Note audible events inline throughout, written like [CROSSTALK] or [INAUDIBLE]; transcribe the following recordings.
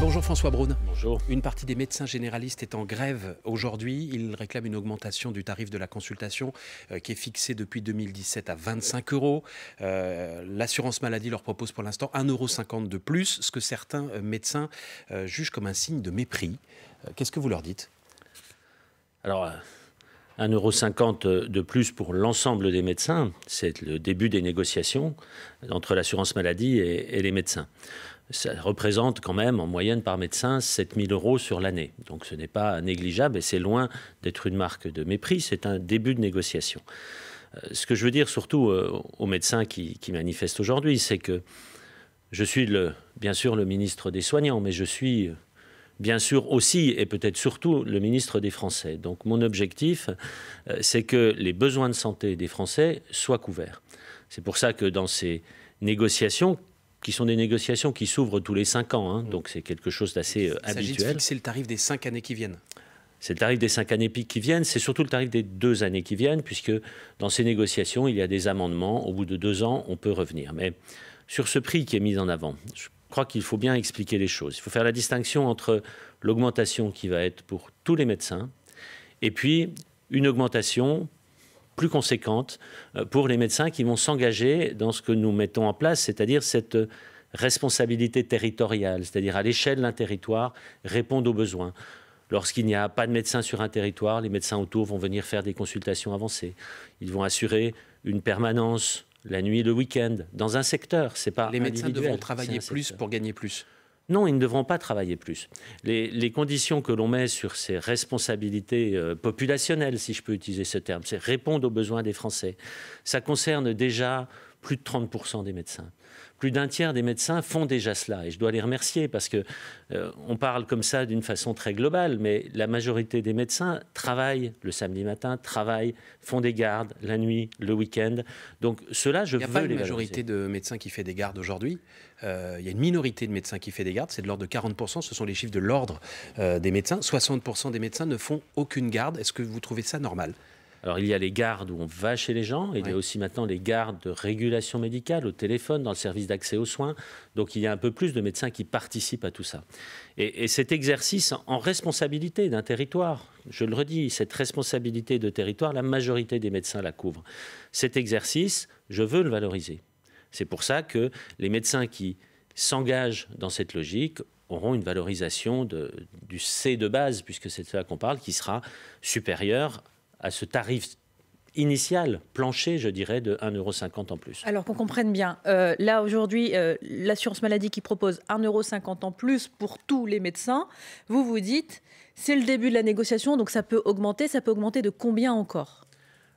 Bonjour François Braun. Bonjour. Une partie des médecins généralistes est en grève aujourd'hui. Ils réclament une augmentation du tarif de la consultation euh, qui est fixé depuis 2017 à 25 euros. Euh, l'assurance maladie leur propose pour l'instant 1,50 euros de plus, ce que certains euh, médecins jugent comme un signe de mépris. Qu'est-ce que vous leur dites Alors. 1,50 euros de plus pour l'ensemble des médecins. C'est le début des négociations entre l'assurance maladie et, les médecins ça représente quand même en moyenne par médecin 7000 euros sur l'année. Donc ce n'est pas négligeable et c'est loin d'être une marque de mépris, c'est un début de négociation. Euh, ce que je veux dire surtout euh, aux médecins qui, manifestent aujourd'hui, c'est que je suis bien sûr le ministre des soignants, mais je suis euh, bien sûr aussi et peut-être surtout le ministre des Français. Donc mon objectif, c'est que les besoins de santé des Français soient couverts. C'est pour ça que dans ces négociations, qui sont des négociations qui s'ouvrent tous les cinq ans, hein, mm. donc c'est quelque chose d'assez euh, habituel. Il fixer le tarif des cinq années qui viennent c'est le tarif des cinq années qui viennent, c'est surtout le tarif des deux années qui viennent, puisque dans ces négociations, il y a des amendements. Au bout de deux ans, on peut revenir. Mais sur ce prix qui est mis en avant, je crois qu'il faut bien expliquer les choses. Il faut faire la distinction entre l'augmentation qui va être pour tous les médecins et puis une augmentation plus conséquente euh, pour les médecins qui vont s'engager dans ce que nous mettons en place, c'est-à-dire cette responsabilité territoriale, c'est-à-dire à, l'échelle d'un territoire, répondre aux besoins. Lorsqu'il n'y a pas de médecin sur un territoire, les médecins autour vont venir faire des consultations avancées. Ils vont assurer une permanence la nuit et le week-end dans un secteur. C'est pas les médecins devront travailler plus pour gagner plus. Non, ils ne devront pas travailler plus. Les, conditions que l'on met sur ces responsabilités euh, populationnelles, si je peux utiliser ce terme, c'est répondre aux besoins des Français. Ça concerne déjà plus de 30% des médecins plus d'un tiers des médecins font déjà cela. Et je dois les remercier parce qu'on euh, parle comme ça d'une façon très globale, mais la majorité des médecins travaillent le samedi matin, travaillent, font des gardes la nuit, le week-end. Donc cela, je veux les Il une majorité de médecins qui fait des gardes aujourd'hui. Euh, il y a une minorité de médecins qui fait des gardes. C'est de l'ordre de 40%. Ce sont les chiffres de l'ordre euh, des médecins. 60% des médecins ne font aucune garde. Est-ce que vous trouvez ça normal alors il y a les gardes où on va chez les gens, il y a aussi maintenant les gardes de régulation médicale au téléphone, dans le service d'accès aux soins. Donc il y a un peu plus de médecins qui participent à tout ça. Et, cet exercice en responsabilité d'un territoire, je le redis, cette responsabilité de territoire, la majorité des médecins la couvrent. Cet exercice, je veux le valoriser. C'est pour ça que les médecins qui s'engagent dans cette logique auront une valorisation du C de base, puisque c'est de ça qu'on parle, qui sera supérieure à ce tarif initial, plancher, je dirais, de 1,50€ en plus. Alors qu'on comprenne bien, euh, là aujourd'hui, euh, l'assurance maladie qui propose 1,50€ en plus pour tous les médecins, vous vous dites, c'est le début de la négociation, donc ça peut augmenter, ça peut augmenter de combien encore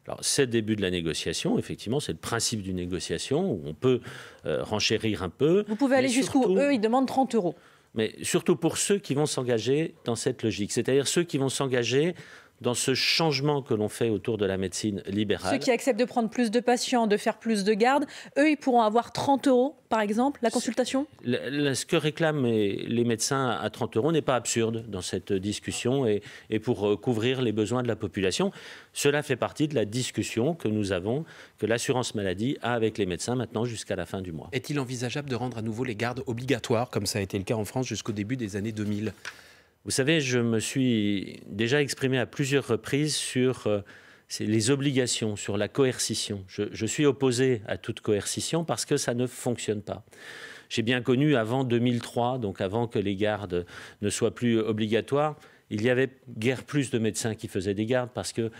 alors, c'est le début de la négociation, effectivement, c'est le principe d'une négociation où on peut euh, renchérir un peu. Vous pouvez aller jusqu'où Eux, ils demandent 30 euros. Mais surtout pour ceux qui vont s'engager dans cette logique, c'est-à-dire ceux qui vont s'engager dans ce changement que l'on fait autour de la médecine libérale. Ceux qui acceptent de prendre plus de patients, de faire plus de gardes, eux, ils pourront avoir 30 euros, par exemple, la consultation Ce que réclament les médecins à 30 euros n'est pas absurde dans cette discussion et, et pour euh, couvrir les besoins de la population. Cela fait partie de la discussion que nous avons, que l'assurance maladie a avec les médecins maintenant jusqu'à la fin du mois. Est-il envisageable de rendre à nouveau les gardes obligatoires, comme ça a été le cas en France jusqu'au début des années 2000 vous savez, je me suis déjà exprimé à plusieurs reprises sur euh, les obligations, sur la coercition. Je, je, suis opposé à toute coercition parce que ça ne fonctionne pas. J'ai bien connu avant 2003, donc avant que les gardes ne soient plus obligatoires, il y avait guère plus de médecins qui faisaient des gardes parce que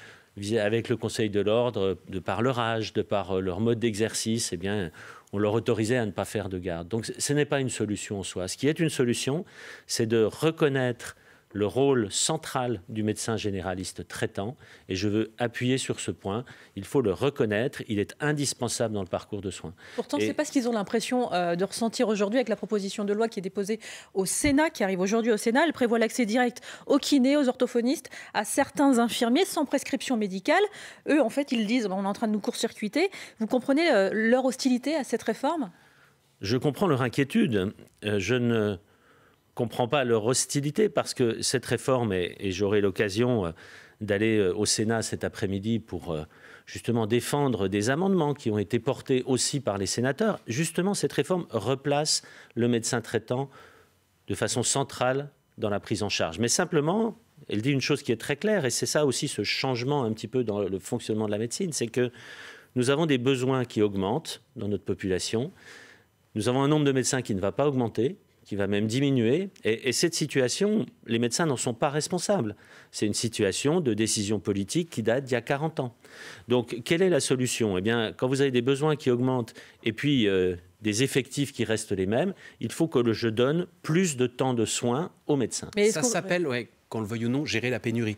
avec le Conseil de l'ordre, de par leur âge, de par euh, leur mode d'exercice, eh bien, on leur autorisait à ne pas faire de garde. Donc ce n'est pas une solution en soi. Ce qui est une solution, c'est de reconnaître le rôle central du médecin généraliste traitant, et je veux appuyer sur ce point. Il faut le reconnaître, il est indispensable dans le parcours de soins. Pourtant, c'est ce n'est pas ce qu'ils ont l'impression euh, de ressentir aujourd'hui avec la proposition de loi qui est déposée au Sénat, qui arrive aujourd'hui au Sénat. Elle prévoit l'accès direct aux kinés, aux orthophonistes, à certains infirmiers sans prescription médicale. Eux, en fait, ils disent, on est en train de nous court-circuiter. Vous comprenez euh, leur hostilité à cette réforme je comprends leur inquiétude. Euh, je ne ne comprends pas leur hostilité parce que cette réforme, et j'aurai l'occasion euh, d'aller euh, au Sénat cet après-midi pour euh, justement défendre des amendements qui ont été portés aussi par les sénateurs, justement cette réforme replace le médecin traitant de façon centrale dans la prise en charge. Mais simplement, elle dit une chose qui est très claire, et c'est ça aussi ce changement un petit peu dans le fonctionnement de la médecine, c'est que nous avons des besoins qui augmentent dans notre population, nous avons un nombre de médecins qui ne va pas augmenter, qui va même diminuer. Et, cette situation, les médecins n'en sont pas responsables. C'est une situation de décision politique qui date d'il y a 40 ans. Donc, quelle est la solution Eh bien, quand vous avez des besoins qui augmentent et puis euh, des effectifs qui restent les mêmes, il faut que je donne plus de temps de soins aux médecins. Mais ça s'appelle, ouais, qu'on le veuille ou non, gérer la pénurie.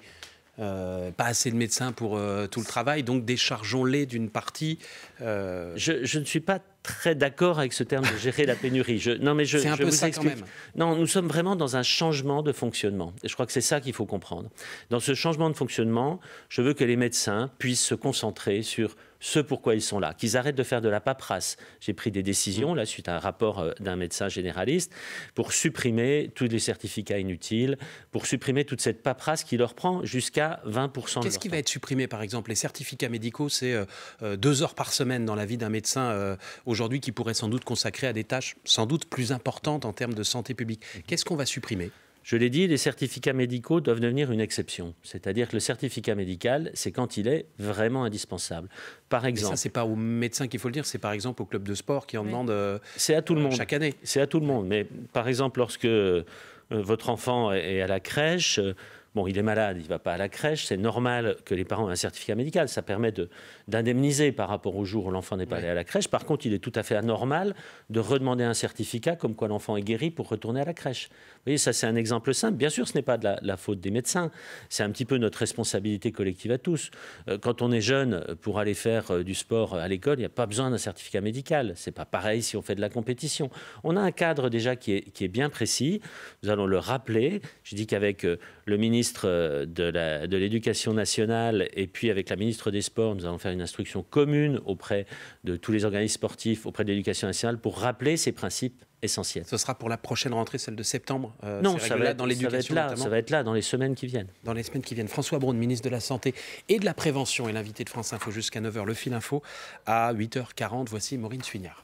Euh, pas assez de médecins pour euh, tout le travail, donc déchargeons-les d'une partie. Je, je ne suis pas très d'accord avec ce terme de gérer la pénurie. Je, non, mais je, un peu vous ça Quand même. Non, nous sommes vraiment dans un changement de fonctionnement. Et je crois que c'est ça qu'il faut comprendre. Dans ce changement de fonctionnement, je veux que les médecins puissent se concentrer sur ce pourquoi ils sont là, qu'ils arrêtent de faire de la paperasse. J'ai pris des décisions, là, suite à un rapport euh, d'un médecin généraliste, pour supprimer tous les certificats inutiles, pour supprimer toute cette paperasse qui leur prend jusqu'à 20% de Qu'est-ce qui va être supprimé, par exemple Les certificats médicaux, c'est euh, euh, deux heures par semaine dans la vie d'un médecin aujourd'hui qui pourraient sans doute consacrer à des tâches sans doute plus importantes en termes de santé publique. Qu'est-ce qu'on va supprimer je l'ai dit, les certificats médicaux doivent devenir une exception. C'est-à-dire que le certificat médical, c'est quand il est vraiment indispensable. Par exemple. Mais ça, c'est pas aux médecins qu'il faut le dire, c'est par exemple au club de sport qui en demande. Euh, à tout le euh, monde. Chaque année. C'est à tout le monde. Mais par exemple, lorsque euh, votre enfant est à la crèche, Bon, il est malade, il ne va pas à la crèche, c'est normal que les parents aient un certificat médical, ça permet d'indemniser par rapport au jour où l'enfant n'est pas allé à la crèche. Par contre, il est tout à fait anormal de redemander un certificat comme quoi l'enfant est guéri pour retourner à la crèche voyez, ça c'est un exemple simple. Bien sûr, ce n'est pas de la, faute des médecins. C'est un petit peu notre responsabilité collective à tous. Euh, quand on est jeune, euh, pour aller faire euh, du sport à l'école, il n'y a pas besoin d'un certificat médical. Ce n'est pas pareil si on fait de la compétition. On a un cadre déjà qui est, qui est bien précis. Nous allons le rappeler. Je dis qu'avec le ministre de l'Éducation nationale et puis avec la ministre des Sports, nous allons faire une instruction commune auprès de tous les organismes sportifs, auprès de l'Éducation nationale pour rappeler ces principes essentiel. Ce sera pour la prochaine rentrée, celle de septembre euh, Non, ça va, être, dans là, ça va être là, dans les semaines qui viennent. Dans les semaines qui viennent. François Braun, ministre de la Santé et de la Prévention, est l'invité de France Info jusqu'à 9h, le fil info. À 8h40, voici Maureen Suignard.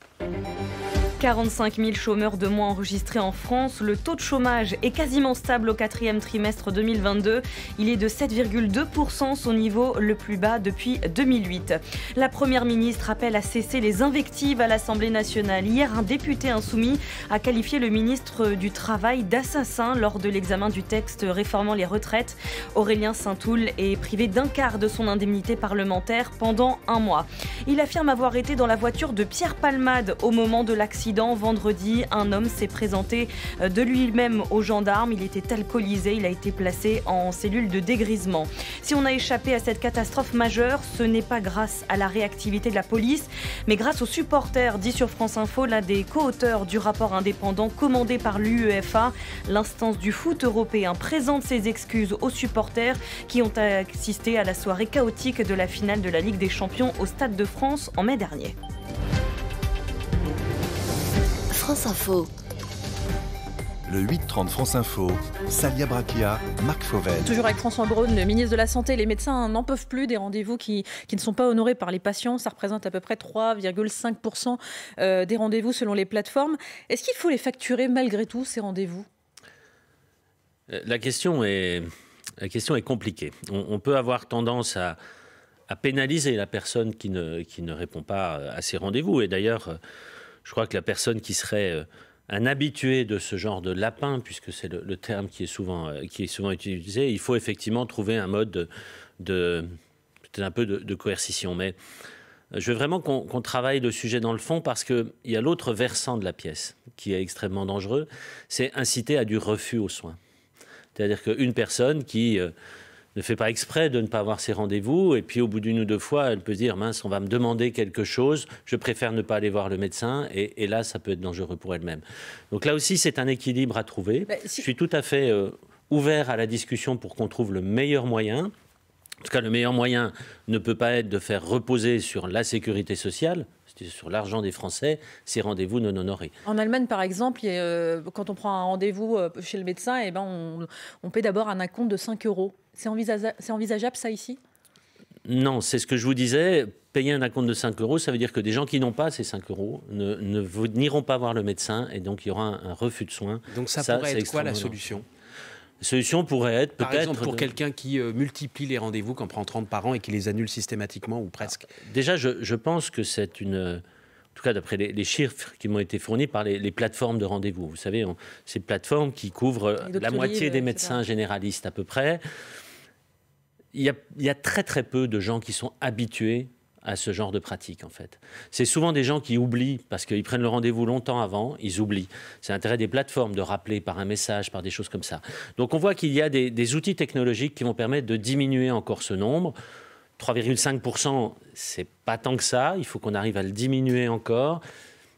45 000 chômeurs de moins enregistrés en France. Le taux de chômage est quasiment stable au quatrième trimestre 2022. Il est de 7,2%, son niveau le plus bas depuis 2008. La Première ministre appelle à cesser les invectives à l'Assemblée nationale. Hier, un député insoumis a qualifié le ministre du Travail d'assassin lors de l'examen du texte réformant les retraites. Aurélien Saint-Toul est privé d'un quart de son indemnité parlementaire pendant un mois. Il affirme avoir été dans la voiture de Pierre Palmade au moment de l'accident vendredi. Un homme s'est présenté euh, de lui-même aux gendarmes. Il était alcoolisé. Il a été placé en cellule de dégrisement. Si on a échappé à cette catastrophe majeure, ce n'est pas grâce à la réactivité de la police, mais grâce aux supporters, dit sur France Info l'un des co-auteurs du rapport indépendant commandé par l'UEFA. L'instance du foot européen présente ses excuses aux supporters qui ont assisté à la soirée chaotique de la finale de la Ligue des Champions au Stade de France en mai dernier. France Info. Le 8-30 France Info, Salia Brakia, Marc Fauvel. Toujours avec François Braun, le ministre de la Santé, les médecins n'en peuvent plus des rendez-vous qui, ne sont pas honorés par les patients. Ça représente à peu près 3,5% euh, des rendez-vous selon les plateformes. Est-ce qu'il faut les facturer malgré tout, ces rendez-vous euh, la question, est, la question est compliquée. On, peut avoir tendance à, pénaliser la personne qui ne, qui ne répond pas à ces rendez-vous. Et d'ailleurs, je crois que la personne qui serait euh, un habitué de ce genre de lapin, puisque c'est le, terme qui est, souvent, euh, qui est souvent utilisé, il faut effectivement trouver un mode de, un peu de, coercition. Mais euh, je veux vraiment qu'on travaille le sujet dans le fond parce qu'il y a l'autre versant de la pièce qui est extrêmement dangereux, c'est inciter à du refus aux soins. C'est-à-dire qu'une personne qui ne fait pas exprès de ne pas avoir ses rendez-vous, et puis au bout d'une ou deux fois, elle peut se dire, mince, on va me demander quelque chose, je préfère ne pas aller voir le médecin, et, là, ça peut être dangereux pour elle-même. Donc là aussi, c'est un équilibre à trouver. Bah, je suis tout à fait euh, ouvert à la discussion pour qu'on trouve le meilleur moyen. En tout cas, le meilleur moyen ne peut pas être de faire reposer sur la sécurité sociale, sur l'argent des Français, ces rendez-vous non honorés. En Allemagne, par exemple, euh, quand on prend un rendez-vous euh, chez le médecin, et eh ben on, paie d'abord un acompte de 5 euros. C'est envisageable, ça ici non, c'est ce que je vous disais. Payer un acompte de 5 euros, ça veut dire que des gens qui n'ont pas ces 5 euros n'iront ne, pas voir le médecin et donc il y aura un, refus de soins. Donc ça, ça pourrait être quoi la solution la solution pourrait être peut-être. pour quelqu'un qui euh, multiplie les rendez-vous, qu'en prend 30 par an et qui les annule systématiquement ou presque ah, Déjà, je, pense que c'est une. En tout cas, d'après les, chiffres qui m'ont été fournis par les, plateformes de rendez-vous. Vous savez, ces plateformes qui couvrent la moitié des euh, médecins généralistes à peu près. Il y, il y, a, très très peu de gens qui sont habitués à ce genre de pratique, en fait. C'est souvent des gens qui oublient, parce qu'ils prennent le rendez-vous longtemps avant, ils oublient. C'est l'intérêt des plateformes de rappeler par un message, par des choses comme ça. Donc on voit qu'il y a des, outils technologiques qui vont permettre de diminuer encore ce nombre. 3,5%, c'est pas tant que ça. Il faut qu'on arrive à le diminuer encore.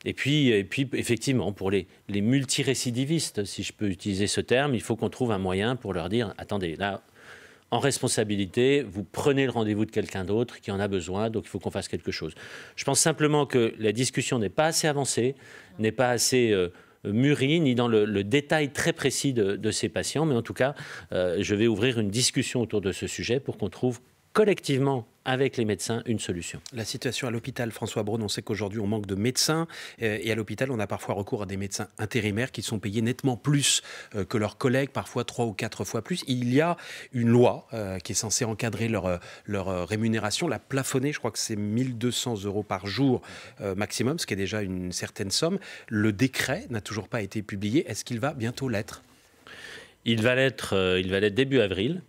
Et puis, et puis effectivement, pour les, les multirécidivistes, si je peux utiliser ce terme, il faut qu'on trouve un moyen pour leur dire attendez, là, en responsabilité, vous prenez le rendez-vous de quelqu'un d'autre qui en a besoin, donc il faut qu'on fasse quelque chose. Je pense simplement que la discussion n'est pas assez avancée, n'est pas assez... Euh, mûrie, ni dans le, détail très précis de, ces patients, mais en tout cas, euh, je vais ouvrir une discussion autour de ce sujet pour qu'on trouve collectivement avec les médecins une solution. La situation à l'hôpital, François Braun, on sait qu'aujourd'hui on manque de médecins euh, et à l'hôpital on a parfois recours à des médecins intérimaires qui sont payés nettement plus euh, que leurs collègues, parfois trois ou quatre fois plus. Il y a une loi euh, qui est censée encadrer leur, leur rémunération, la plafonner, je crois que c'est 1200 euros par jour maximum, ce qui est déjà une certaine somme. Le décret n'a toujours pas été publié. Est-ce qu'il va bientôt l'être il va l'être début avril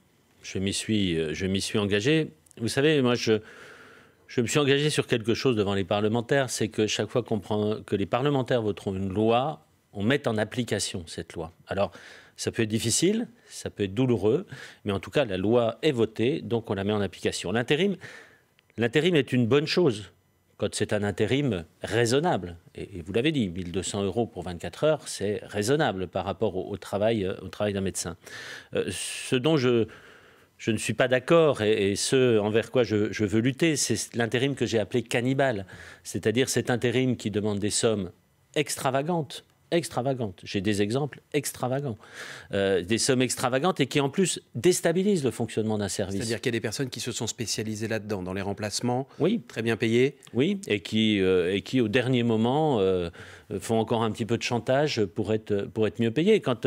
je m'y suis, euh, je m'y suis engagé. Vous savez, moi, je, je me suis engagé sur quelque chose devant les parlementaires, c'est que chaque fois qu'on prend, que les parlementaires voteront une loi, on met en application cette loi. Alors, ça peut être difficile, ça peut être douloureux, mais en tout cas, la loi est votée, donc on la met en application. L'intérim, l'intérim est une bonne chose quand c'est un intérim raisonnable. Et, vous l'avez dit, 1200 euros pour 24 heures, c'est raisonnable par rapport au, travail, euh, au travail d'un médecin. Euh, ce dont je, je ne suis pas d'accord et, ce envers quoi je, veux lutter, c'est l'intérim que j'ai appelé cannibale, c'est-à-dire cet intérim qui demande des sommes extravagantes extravagantes. J'ai des exemples extravagants. Euh, des sommes extravagantes et qui en plus déstabilisent le fonctionnement d'un service. C'est-à-dire qu'il y a des personnes qui se sont spécialisées là-dedans, dans les remplacements, oui. très bien payées. Oui, et qui, euh, et qui au dernier moment euh, font encore un petit peu de chantage pour être, pour être mieux payées. Quand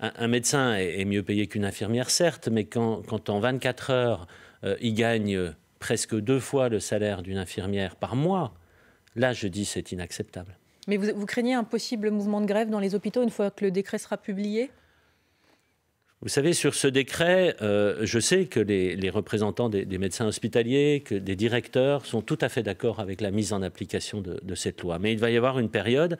un, médecin est, mieux payé qu'une infirmière, certes, mais quand, en 24 heures, euh, il gagne euh, presque deux fois le salaire d'une infirmière par mois, là, je dis, c'est inacceptable. Mais vous, craignez un possible mouvement de grève dans les hôpitaux une fois que le décret sera publié vous savez, sur ce décret, euh, je sais que les, représentants des, médecins hospitaliers, que des directeurs sont tout à fait d'accord avec la mise en application de, cette loi. Mais il va y avoir une période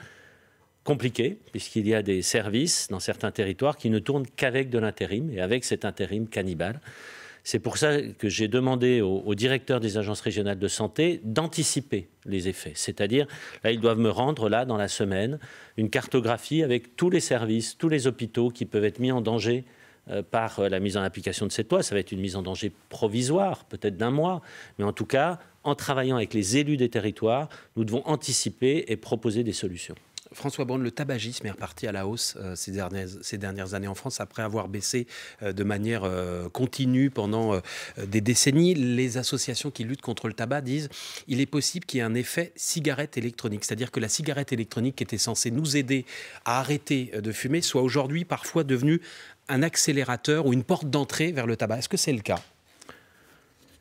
compliqué, puisqu'il y a des services dans certains territoires qui ne tournent qu'avec de l'intérim, et avec cet intérim cannibale. C'est pour ça que j'ai demandé au, directeur des agences régionales de santé d'anticiper les effets. C'est-à-dire, là, ils doivent me rendre, là, dans la semaine, une cartographie avec tous les services, tous les hôpitaux qui peuvent être mis en danger euh, par euh, la mise en application de cette loi. Ça va être une mise en danger provisoire, peut-être d'un mois. Mais en tout cas, en travaillant avec les élus des territoires, nous devons anticiper et proposer des solutions. François Braun, le tabagisme est reparti à la hausse euh, ces, dernières, ces, dernières, années en France après avoir baissé euh, de manière euh, continue pendant des décennies. Les associations qui luttent contre le tabac disent il est possible qu'il y ait un effet cigarette électronique, c'est-à-dire que la cigarette électronique qui était censée nous aider à arrêter de fumer soit aujourd'hui parfois devenue un accélérateur ou une porte d'entrée vers le tabac. Est-ce que c'est le cas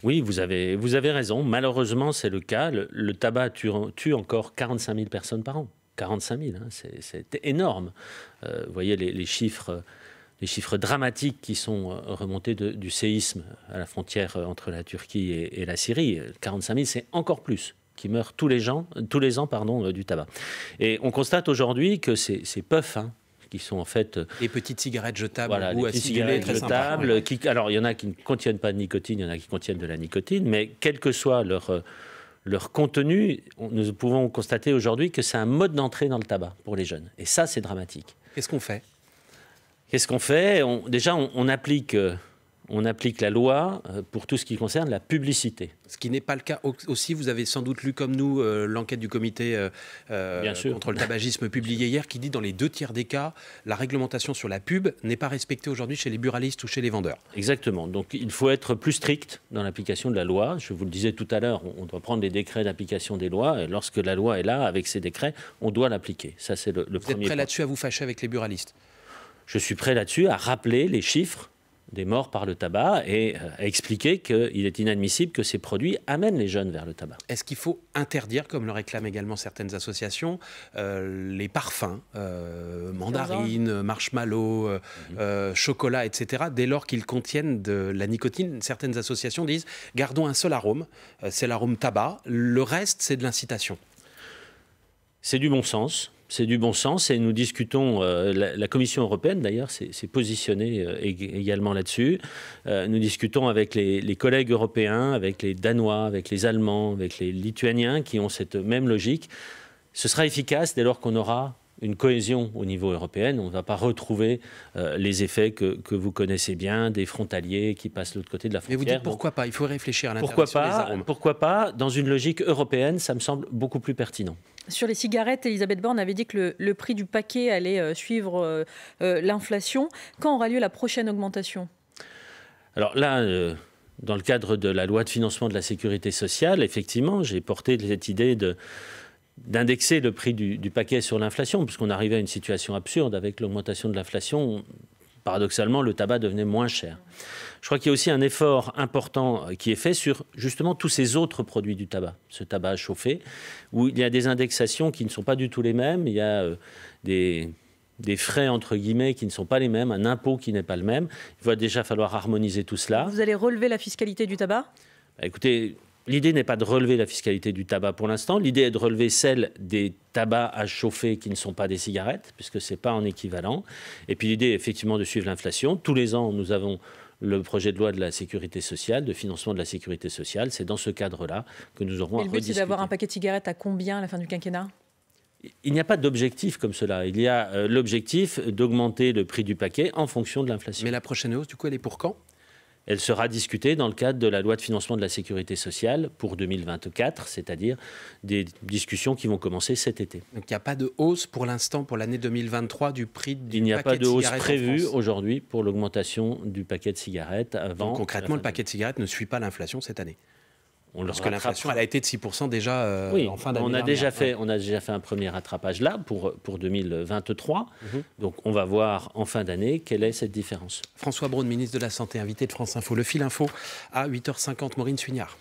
oui, vous avez, vous avez raison. Malheureusement, c'est le cas. Le, tabac tue encore 45 000 personnes par an. 45 000, hein. c'est énorme. Euh, vous voyez les, chiffres, les chiffres dramatiques qui sont euh, remontés du séisme à la frontière euh, entre la Turquie et, la Syrie. 45 000, c'est encore plus qui meurent tous les, gens, tous les ans pardon, du tabac. Et on constate aujourd'hui que ces, ces puffs, hein, qui sont en fait Les petites cigarettes jetables ou à petites cigarettes jetables. qui, alors il y en a qui ne contiennent pas de nicotine, il y en a qui contiennent de la nicotine, mais quel que soit leur leur contenu, nous pouvons constater aujourd'hui que c'est un mode d'entrée dans le tabac pour les jeunes. Et ça, c'est dramatique. Qu'est-ce qu'on fait Qu'est-ce qu'on fait Déjà, on applique euh, on applique la loi euh, pour tout ce qui concerne la publicité. Ce qui n'est pas le cas aussi, vous avez sans doute lu comme nous euh, l'enquête du comité euh, contre le tabagisme [LAUGHS] publié hier qui dit dans les deux tiers des cas, la réglementation sur la pub n'est pas respectée aujourd'hui chez les buralistes ou chez les vendeurs. Exactement, donc il faut être plus strict dans l'application de la loi. Je vous le disais tout à l'heure, on doit prendre des décrets d'application des lois et lorsque la loi est là, avec ses décrets, on doit l'appliquer. Ça c'est le, vous êtes prêt là-dessus à vous fâcher avec les buralistes je suis prêt là-dessus à rappeler les chiffres des morts par le tabac et euh, expliquer qu'il est inadmissible que ces produits amènent les jeunes vers le tabac. Est-ce qu'il faut interdire, comme le réclament également certaines associations, euh, les parfums, euh, mandarines, marshmallows, mhm. chocolat, etc., dès lors qu'ils contiennent de la nicotine Certaines associations disent gardons un seul arôme, c'est l'arôme tabac, le reste c'est de l'incitation. C'est du bon sens c'est du bon sens et nous discutons, euh, la, Commission européenne d'ailleurs s'est positionnée euh, également là-dessus, euh, nous discutons avec les, collègues européens, avec les Danois, avec les Allemands, avec les Lituaniens qui ont cette même logique. Ce sera efficace dès lors qu'on aura une cohésion au niveau européen. On ne va pas retrouver les effets que, vous connaissez bien, des frontaliers qui passent de l'autre côté de la frontière. Mais vous dites pourquoi pas Il faut réfléchir à pourquoi Pourquoi pas Dans une logique européenne, ça me semble beaucoup plus pertinent. Sur les cigarettes, Elisabeth Borne avait dit que le, prix du paquet allait euh, suivre euh, euh, l'inflation. Quand aura lieu la prochaine augmentation Alors là, dans le cadre de la loi de financement de la sécurité sociale, effectivement, j'ai porté cette idée d'indexer le prix du, du paquet sur l'inflation, puisqu'on arrivait à une situation absurde avec l'augmentation de l'inflation paradoxalement, le tabac devenait moins cher. Je crois qu'il y a aussi un effort important euh, qui est fait sur justement tous ces autres produits du tabac, ce tabac chauffé, où il y a des indexations qui ne sont pas du tout les mêmes, il y a euh, des, des frais entre guillemets qui ne sont pas les mêmes, un impôt qui n'est pas le même. Il va déjà falloir harmoniser tout cela. Vous allez relever la fiscalité du tabac bah, Écoutez, L'idée n'est pas de relever la fiscalité du tabac pour l'instant, l'idée est de relever celle des tabacs à chauffer qui ne sont pas des cigarettes, puisque ce n'est pas en équivalent. Et puis l'idée est effectivement de suivre l'inflation. Tous les ans, nous avons le projet de loi de la sécurité sociale, de financement de la sécurité sociale. C'est dans ce cadre-là que nous aurons un à le but, d'avoir un paquet de cigarettes à combien à la fin du quinquennat il n'y a pas d'objectif comme cela. Il y a euh, l'objectif d'augmenter le prix du paquet en fonction de l'inflation. Mais la prochaine hausse, du coup, elle est pour quand elle sera discutée dans le cadre de la loi de financement de la sécurité sociale pour 2024, c'est-à-dire des discussions qui vont commencer cet été. Donc il n'y a pas de hausse pour l'instant pour l'année 2023 du prix du Il n'y a pas de, hausse prévue aujourd'hui pour l'augmentation du paquet de cigarettes avant. concrètement, le paquet de cigarettes ne suit pas l'inflation cette année. Lorsque l'inflation, elle a été de 6% déjà euh, en fin d'année. On, a déjà fait, on a déjà fait un premier rattrapage là pour, pour 2023. Mhm. Donc on va voir en fin d'année quelle est cette différence. François Braun, ministre de la Santé, invité de France Info. Le fil info à 8h50. Maureen Suignard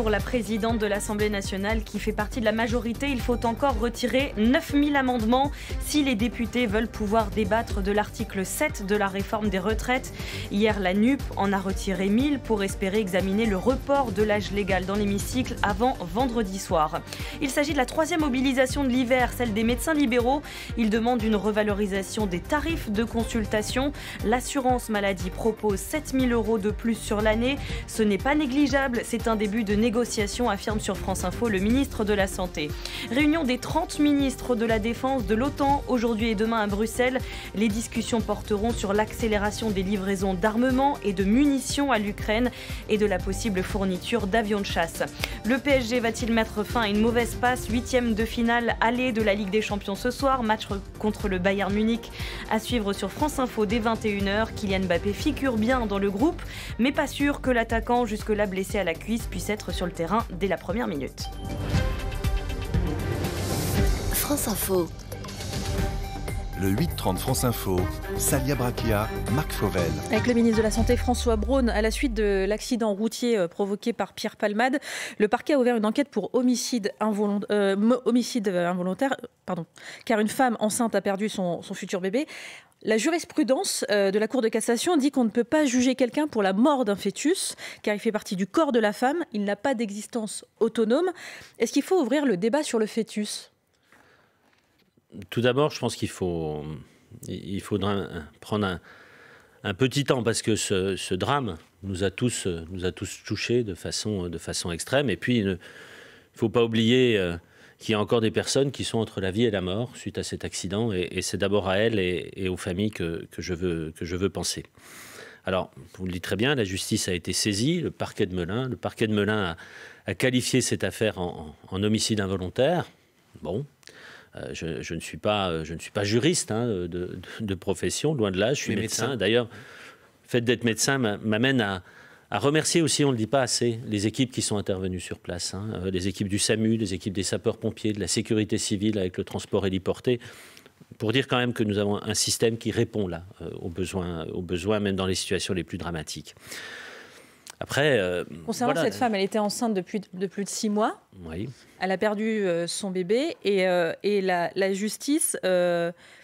pour la présidente de l'Assemblée nationale qui fait partie de la majorité. Il faut encore retirer 9000 amendements si les députés veulent pouvoir débattre de l'article 7 de la réforme des retraites. Hier, la NUP en a retiré 1000 pour espérer examiner le report de l'âge légal dans l'hémicycle avant vendredi soir. Il s'agit de la troisième mobilisation de l'hiver, celle des médecins libéraux. Ils demandent une revalorisation des tarifs de consultation. L'assurance maladie propose 7000 euros de plus sur l'année. Ce n'est pas négligeable, c'est un début de négociation négociations, affirme sur France Info le ministre de la Santé. Réunion des 30 ministres de la Défense de l'OTAN aujourd'hui et demain à Bruxelles. Les discussions porteront sur l'accélération des livraisons d'armement et de munitions à l'Ukraine et de la possible fourniture d'avions de chasse. Le PSG va-t-il mettre fin à une mauvaise passe Huitième de finale aller de la Ligue des Champions ce soir, match contre le Bayern Munich à suivre sur France Info dès 21h. Kylian Mbappé figure bien dans le groupe, mais pas sûr que l'attaquant jusque-là blessé à la cuisse puisse être sur sur le terrain dès la première minute. France Info le 8 France Info, Salia Brakia, Marc Fauvel. Avec le ministre de la Santé François Braun, à la suite de l'accident routier euh, provoqué par Pierre Palmade, le parquet a ouvert une enquête pour homicide, euh, euh, involontaire, pardon, car une femme enceinte a perdu son futur bébé. La jurisprudence de la Cour de cassation dit qu'on ne peut pas juger quelqu'un pour la mort d'un fœtus, car il fait partie du corps de la femme, il n'a pas d'existence autonome. Est-ce qu'il faut ouvrir le débat sur le fœtus tout d'abord, je pense qu'il faut, il faudra prendre un, un, petit temps parce que ce, ce, drame nous a tous, nous a tous touchés de façon, de façon extrême. Et puis, il ne faut pas oublier euh, qu'il y a encore des personnes qui sont entre la vie et la mort suite à cet accident. Et, c'est d'abord à elles et, aux familles que, que, je veux, que je veux penser. Alors, vous le dites très bien, la justice a été saisie, le parquet de Melun. Le parquet de Melun a, qualifié cette affaire en, en homicide involontaire. Bon, euh, je, ne suis pas, euh, je ne suis pas juriste hein, de, profession, loin de là. Je suis médecin. D'ailleurs, le fait d'être médecin m'amène à, remercier aussi, on ne le dit pas assez, les équipes qui sont intervenues sur place, hein. euh, les équipes du SAMU, les équipes des sapeurs-pompiers, de la sécurité civile avec le transport héliporté, pour dire quand même que nous avons un système qui répond là aux, besoins, aux besoins, même dans les situations les plus dramatiques. Après. Euh, Concernant cette femme, elle était enceinte depuis de plus de six mois. Elle a perdu euh, son bébé et, euh, la, justice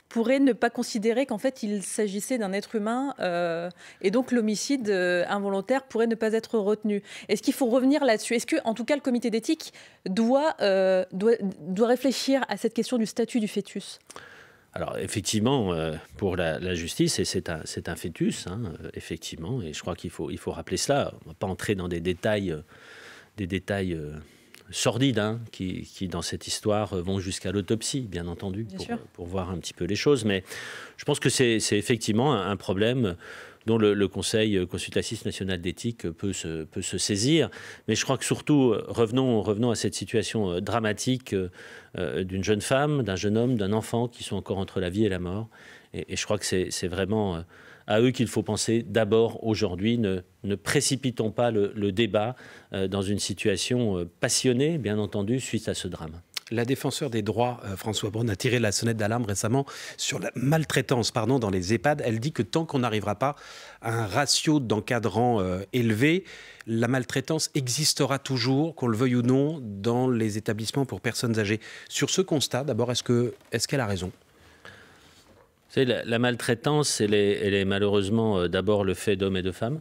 pourrait ne pas considérer qu'en fait il s'agissait d'un être humain et donc l'homicide involontaire pourrait ne pas être retenu. Est-ce qu'il faut revenir là-dessus Est-ce que, en tout cas, le comité d'éthique doit, doit, doit réfléchir à cette question du statut du fœtus alors effectivement, euh, pour la, justice, et c'est un, un, fœtus, hein, euh, effectivement, et je crois qu'il faut, il faut rappeler cela. On ne va pas entrer dans des détails, euh, des détails sordides hein, qui, dans cette histoire, vont jusqu'à l'autopsie, bien entendu, pour, voir un petit peu les choses. Mais je pense que c'est effectivement un problème dont le, Conseil consultatif national d'éthique peut se, peut se saisir. Mais je crois que surtout, revenons, revenons à cette situation euh, dramatique euh, euh, d'une jeune femme, d'un jeune homme, d'un enfant qui sont encore entre la vie et la mort. Et, je crois que c'est vraiment à eux qu'il faut penser d'abord aujourd'hui. Ne, précipitons pas le débat dans une situation passionnée, bien entendu, suite à ce drame. La défenseure des droits, euh, François Braun, a tiré la sonnette d'alarme récemment sur la maltraitance dans les EHPAD. Elle dit que tant qu'on n'arrivera pas à un ratio d'encadrant euh, élevé, la maltraitance existera toujours, qu'on le veuille ou non, dans les établissements pour personnes âgées. Sur ce constat, d'abord, est-ce qu'elle a raison la, maltraitance, elle est, elle est malheureusement euh, d'abord le fait d'hommes et de femmes.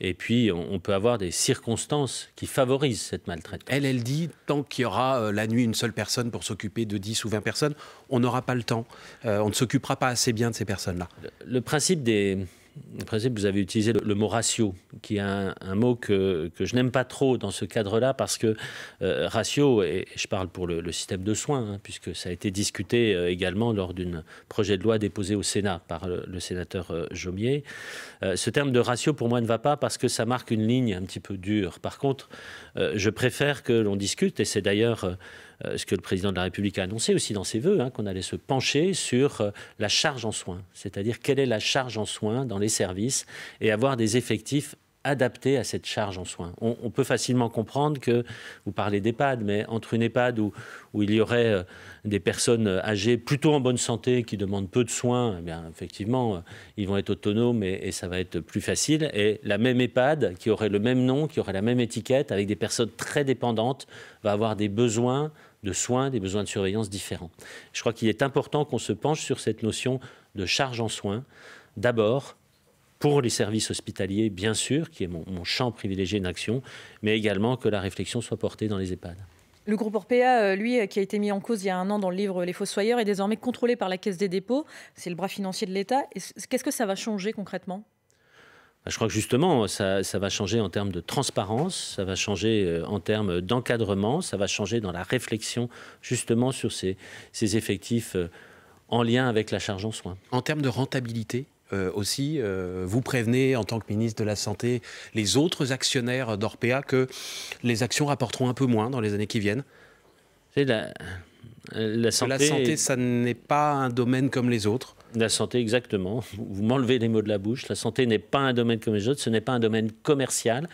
Et puis, on, peut avoir des circonstances qui favorisent cette maltraitance. Elle, elle dit, tant qu'il y aura euh, la nuit une seule personne pour s'occuper de 10 ou 20 personnes, on n'aura pas le temps. Euh, on ne s'occupera pas assez bien de ces personnes-là. le principe des, vous avez utilisé le, mot ratio, qui est un, mot que, je n'aime pas trop dans ce cadre-là, parce que euh, ratio, et, je parle pour le, système de soins, hein, puisque ça a été discuté euh, également lors d'un projet de loi déposé au Sénat par le, sénateur euh, Jaumier, Jomier. ce terme de ratio, pour moi, ne va pas parce que ça marque une ligne un petit peu dure. Par contre, je préfère que l'on discute, et c'est d'ailleurs... Euh, ce que le président de la République a annoncé aussi dans ses voeux, hein, qu'on allait se pencher sur euh, la charge en soins, c'est-à-dire quelle est la charge en soins dans les services et avoir des effectifs adaptés à cette charge en soins. On, peut facilement comprendre que, vous parlez d'EHPAD, mais entre une EHPAD où, il y aurait euh, des personnes âgées plutôt en bonne santé, qui demandent peu de soins, eh bien, effectivement, ils vont être autonomes et, et, ça va être plus facile. Et la même EHPAD, qui aurait le même nom, qui aurait la même étiquette, avec des personnes très dépendantes, va avoir des besoins de soins, des besoins de surveillance différents. Je crois qu'il est important qu'on se penche sur cette notion de charge en soins, d'abord pour les services hospitaliers, bien sûr, qui est mon, champ privilégié d'action, mais également que la réflexion soit portée dans les EHPAD. Le groupe Orpea, euh, lui, euh, qui a été mis en cause il y a un an dans le livre Les Fossoyeurs, est désormais contrôlé par la Caisse des dépôts. C'est le bras financier de l'État. Qu'est-ce que ça va changer concrètement bah, je crois que justement, ça, va changer en termes de transparence, ça va changer euh, en termes d'encadrement, ça va changer dans la réflexion justement sur ces, effectifs euh, en lien avec la charge en soins. En termes de rentabilité, euh, aussi, vous prévenez en tant que ministre de la Santé les autres actionnaires d'Orpea que les actions rapporteront un peu moins dans les années qui viennent la santé, ça n'est pas un domaine comme les autres la santé, exactement. Vous m'enlevez les mots de la bouche. La santé n'est pas un domaine comme les autres, ce n'est pas un domaine commercial.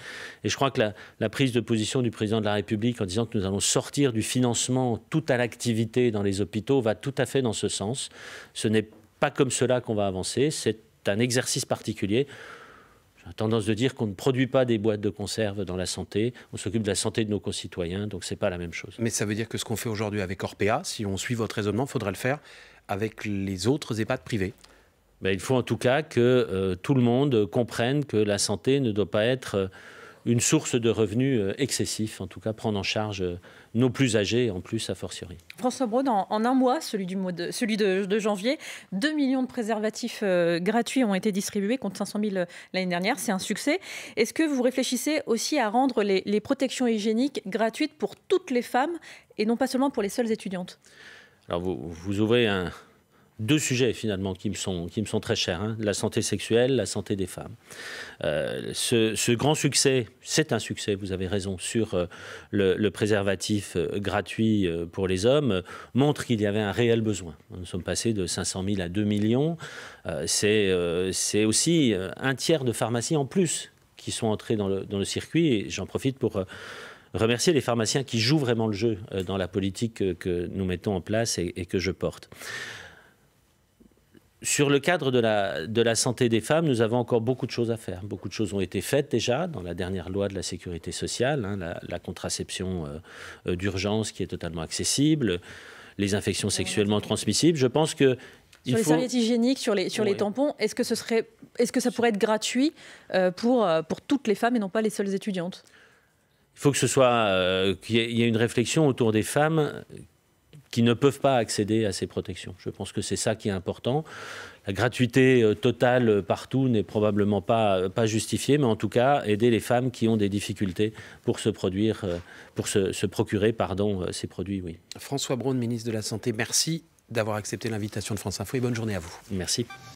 Et je crois que la, prise de position du président de la République en disant que nous allons sortir du financement tout à l'activité dans les hôpitaux va tout à fait dans ce sens. Ce n'est pas comme cela qu'on va avancer, c'est un exercice particulier. J'ai tendance de dire qu'on ne produit pas des boîtes de conserve dans la santé, on s'occupe de la santé de nos concitoyens, donc ce n'est pas la même chose. Mais ça veut dire que ce qu'on fait aujourd'hui avec Orpea, si on suit votre raisonnement, faudrait le faire avec les autres EHPAD privés ben, Il faut en tout cas que euh, tout le monde comprenne que la santé ne doit pas être euh, une source de revenus euh, excessif, en tout cas prendre en charge nos plus âgés, en plus, a fortiori. François Braun, en, un mois, celui, du de, celui de, janvier, 2 millions de préservatifs gratuits ont été distribués contre 500 000 l'année dernière. C'est un succès. Est-ce que vous réfléchissez aussi à rendre les protections hygiéniques gratuites pour toutes les femmes et non pas seulement pour les seules étudiantes alors vous, ouvrez un, deux sujets finalement qui me sont, qui me sont très chers, hein. la santé sexuelle, la santé des femmes. Euh, ce, grand succès, c'est un succès, vous avez raison, sur euh, le, préservatif euh, gratuit pour les hommes, montre qu'il y avait un réel besoin. Nous sommes passés de 500 000 à 2 millions. c'est aussi un tiers de pharmacies en plus qui sont entrées dans le, dans le circuit. Et j'en profite pour remercier les pharmaciens qui jouent vraiment le jeu euh, dans la politique euh, que, nous mettons en place et, que je porte. Sur le cadre de la, santé des femmes, nous avons encore beaucoup de choses à faire. Beaucoup de choses ont été faites déjà dans la dernière loi de la sécurité sociale, hein, la, contraception euh, d'urgence qui est totalement accessible, les infections sexuellement transmissibles. Je pense que sur les serviettes hygiéniques, sur les, tampons, est-ce que, ça pourrait être gratuit pour toutes les femmes et non pas les seules étudiantes il faut que ce soit euh, qu'il y, ait une réflexion autour des femmes qui ne peuvent pas accéder à ces protections. Je pense que c'est ça qui est important. La gratuité euh, totale euh, partout n'est probablement pas, pas justifiée, mais en tout cas, aider les femmes qui ont des difficultés pour se produire, pour se, se procurer pardon, ces produits, oui. François Braun, ministre de la Santé, merci d'avoir accepté l'invitation de France Info et bonne journée à vous. Merci.